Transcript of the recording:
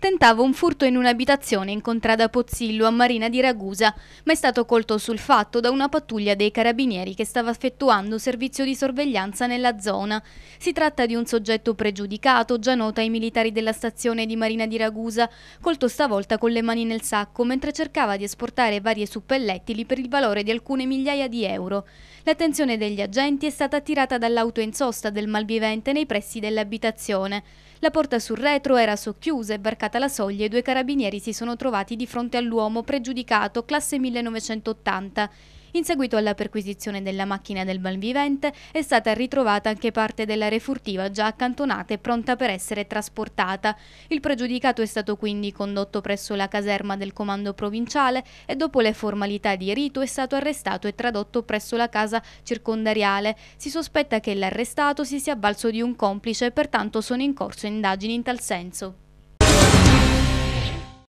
tentava un furto in un'abitazione in contrada Pozzillo a Marina di Ragusa, ma è stato colto sul fatto da una pattuglia dei carabinieri che stava effettuando servizio di sorveglianza nella zona. Si tratta di un soggetto pregiudicato, già noto ai militari della stazione di Marina di Ragusa, colto stavolta con le mani nel sacco mentre cercava di esportare varie suppellettili per il valore di alcune migliaia di euro. L'attenzione degli agenti è stata attirata dall'auto in sosta del malvivente nei pressi dell'abitazione. La porta sul retro era socchiusa e barcata superata la soglia, i due carabinieri si sono trovati di fronte all'uomo pregiudicato, classe 1980. In seguito alla perquisizione della macchina del malvivente è stata ritrovata anche parte della refurtiva già accantonata e pronta per essere trasportata. Il pregiudicato è stato quindi condotto presso la caserma del comando provinciale e dopo le formalità di rito è stato arrestato e tradotto presso la casa circondariale. Si sospetta che l'arrestato si sia avvalso di un complice e pertanto sono in corso indagini in tal senso.